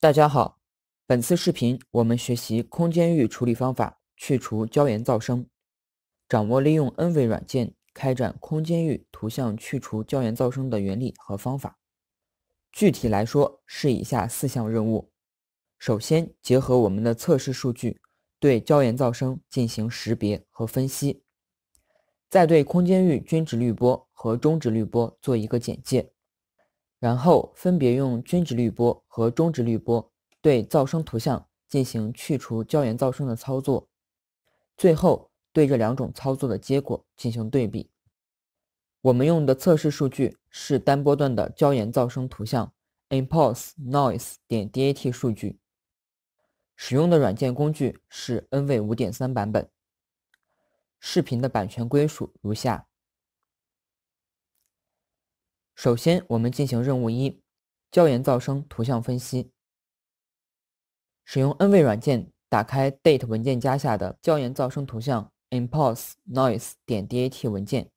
大家好，本次视频我们学习空间域处理方法去除椒盐噪声，掌握利用 N v 软件开展空间域图像去除椒盐噪声的原理和方法。具体来说是以下四项任务：首先结合我们的测试数据，对椒盐噪声进行识别和分析；再对空间域均值滤波和中值滤波做一个简介。然后分别用均值滤波和中值滤波对噪声图像进行去除椒盐噪声的操作，最后对这两种操作的结果进行对比。我们用的测试数据是单波段的椒盐噪声图像，impulse noise 点 dat 数据。使用的软件工具是 nv5.3 版本。视频的版权归属如下。首先，我们进行任务一：椒盐噪声图像分析。使用 N v 软件打开 d a t e 文件夹下的椒盐噪声图像 impulse_noise 点 dat 文件。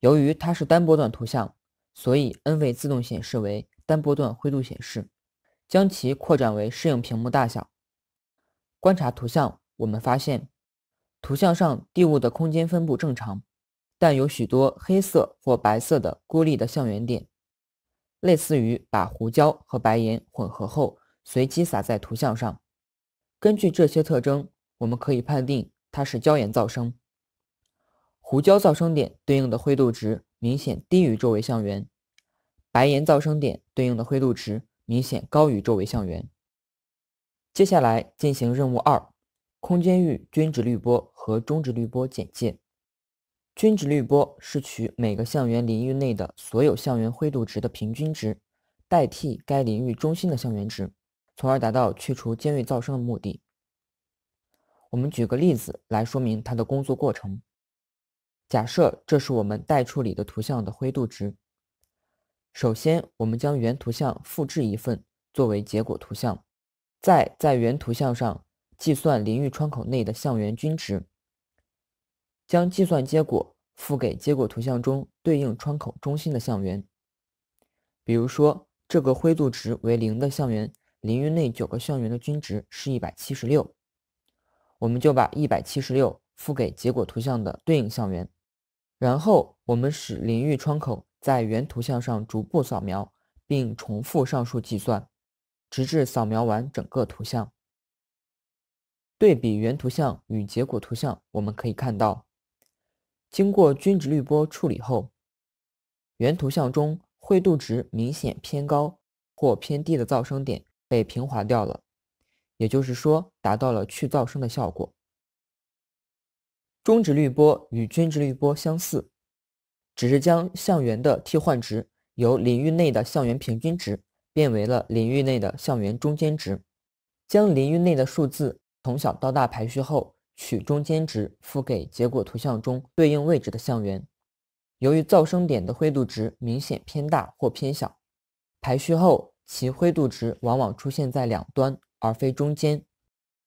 由于它是单波段图像，所以 N v 自动显示为单波段灰度显示。将其扩展为适应屏幕大小。观察图像，我们发现图像上地物的空间分布正常。但有许多黑色或白色的孤立的像圆点，类似于把胡椒和白盐混合后随机撒在图像上。根据这些特征，我们可以判定它是椒盐噪声。胡椒噪声点对应的灰度值明显低于周围像圆，白盐噪声点对应的灰度值明显高于周围像圆。接下来进行任务二：空间域均值滤波和中值滤波简介。均值滤波是取每个像元淋域内的所有像元灰度值的平均值，代替该淋域中心的像元值，从而达到去除尖锐噪声的目的。我们举个例子来说明它的工作过程。假设这是我们待处理的图像的灰度值。首先，我们将原图像复制一份作为结果图像，再在原图像上计算淋域窗口内的像元均值。将计算结果付给结果图像中对应窗口中心的像元。比如说，这个灰度值为零的象元，领域内九个象元的均值是一百七十六，我们就把一百七十六付给结果图像的对应象元。然后，我们使淋浴窗口在原图像上逐步扫描，并重复上述计算，直至扫描完整个图像。对比原图像与结果图像，我们可以看到。经过均值滤波处理后，原图像中灰度值明显偏高或偏低的噪声点被平滑掉了，也就是说达到了去噪声的效果。中值滤波与均值滤波相似，只是将像元的替换值由领域内的像元平均值变为了领域内的像元中间值，将领域内的数字从小到大排序后。取中间值付给结果图像中对应位置的像元。由于噪声点的灰度值明显偏大或偏小，排序后其灰度值往往出现在两端而非中间，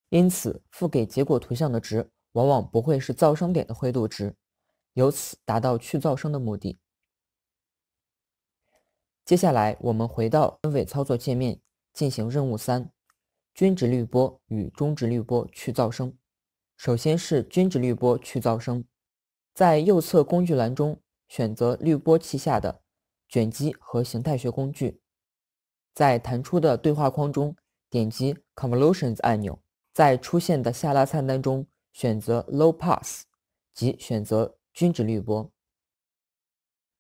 因此付给结果图像的值往往不会是噪声点的灰度值，由此达到去噪声的目的。接下来我们回到分位操作界面进行任务三：均值滤波与中值滤波去噪声。首先是均值滤波去噪声，在右侧工具栏中选择滤波器下的卷积和形态学工具，在弹出的对话框中点击 Convolutions 按钮，在出现的下拉菜单中选择 Low Pass，即选择均值滤波。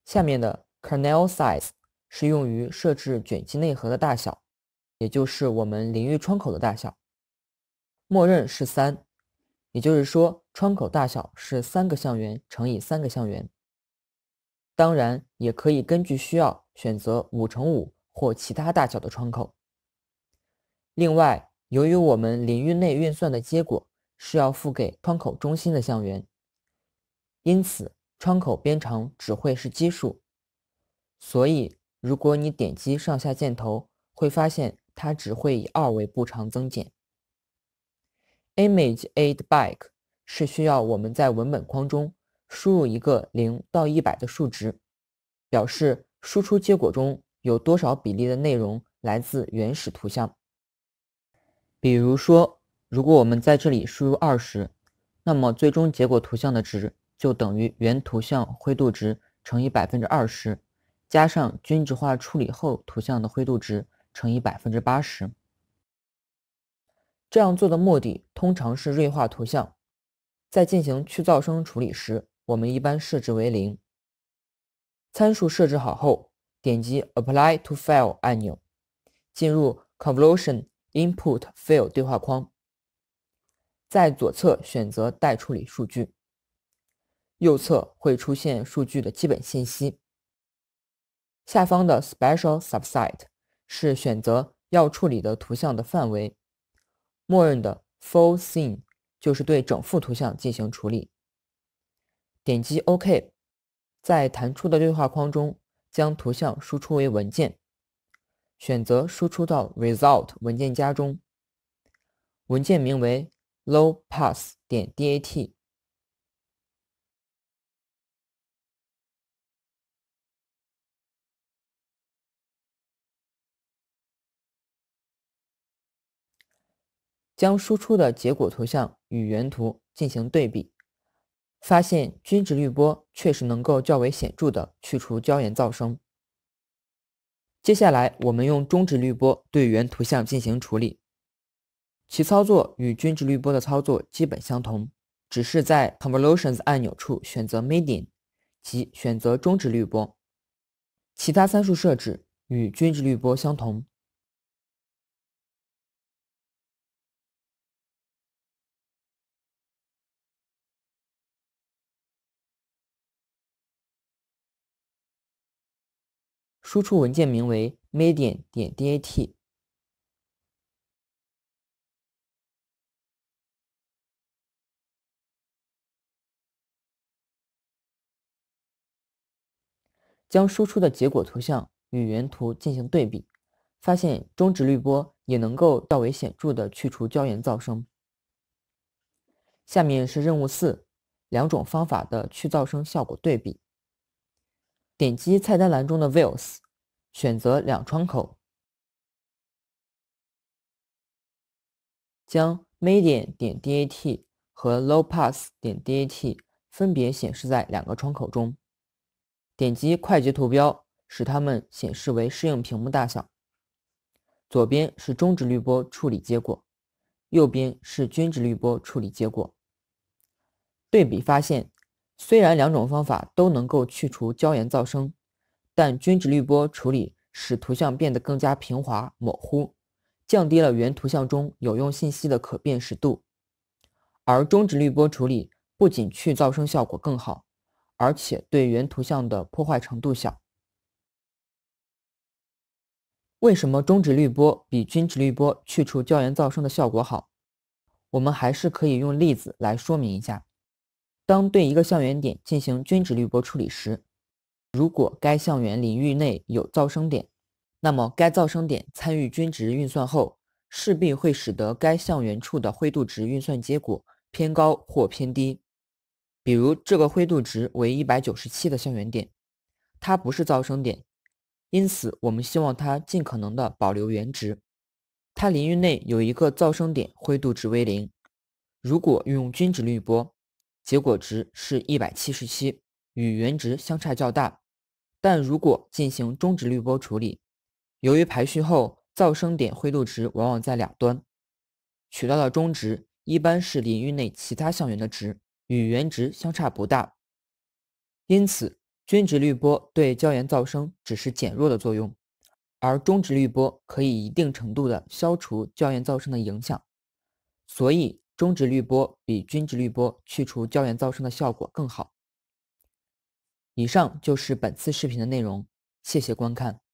下面的 Kernel Size 是用于设置卷积内核的大小，也就是我们淋浴窗口的大小，默认是三。也就是说，窗口大小是三个像元乘以三个像元。当然，也可以根据需要选择五乘五或其他大小的窗口。另外，由于我们领域内运算的结果是要付给窗口中心的向元，因此窗口边长只会是奇数。所以，如果你点击上下箭头，会发现它只会以二为步长增减。Image Aid Back 是需要我们在文本框中输入一个零到一百的数值，表示输出结果中有多少比例的内容来自原始图像。比如说，如果我们在这里输入二十，那么最终结果图像的值就等于原图像灰度值乘以百分之二十，加上均值化处理后图像的灰度值乘以百分之八十。这样做的目的。通常是锐化图像，在进行去噪声处理时，我们一般设置为零。参数设置好后，点击 Apply to File 按钮，进入 Convolution Input File 对话框。在左侧选择待处理数据，右侧会出现数据的基本信息。下方的 Special Subset 是选择要处理的图像的范围，默认的。Full scene 就是对整幅图像进行处理。点击 OK，在弹出的对话框中将图像输出为文件，选择输出到 result 文件夹中，文件名为 lowpass 点 dat。将输出的结果图像与原图进行对比，发现均值滤波确实能够较为显著的去除椒盐噪声。接下来，我们用中值滤波对原图像进行处理，其操作与均值滤波的操作基本相同，只是在 convolutions 按钮处选择 median，即选择中值滤波，其他参数设置与均值滤波相同。输出文件名为 median 点 dat，将输出的结果图像与原图进行对比，发现中值滤波也能够较为显著的去除胶原噪声。下面是任务四两种方法的去噪声效果对比。点击菜单栏中的 Views，选择两窗口，将 Median 点 dat 和 Low Pass 点 dat 分别显示在两个窗口中。点击快捷图标，使它们显示为适应屏幕大小。左边是中值滤波处理结果，右边是均值滤波处理结果。对比发现。虽然两种方法都能够去除椒盐噪声，但均值滤波处理使图像变得更加平滑、模糊，降低了原图像中有用信息的可辨识度；而中值滤波处理不仅去噪声效果更好，而且对原图像的破坏程度小。为什么中值滤波比均值滤波去除椒盐噪声的效果好？我们还是可以用例子来说明一下。当对一个象元点进行均值滤波处理时，如果该校园领域内有噪声点，那么该噪声点参与均值运算后，势必会使得该校园处的灰度值运算结果偏高或偏低。比如这个灰度值为一百九十七的校园点，它不是噪声点，因此我们希望它尽可能的保留原值。它领域内有一个噪声点，灰度值为零。如果用均值滤波，结果值是177，与原值相差较大。但如果进行中值滤波处理，由于排序后噪声点灰度值往往在两端，取到的中值一般是领域内其他像元的值，与原值相差不大。因此，均值滤波对胶原噪声只是减弱的作用，而中值滤波可以一定程度的消除胶原噪声的影响。所以。中值滤波比均值滤波去除胶原噪声的效果更好。以上就是本次视频的内容，谢谢观看。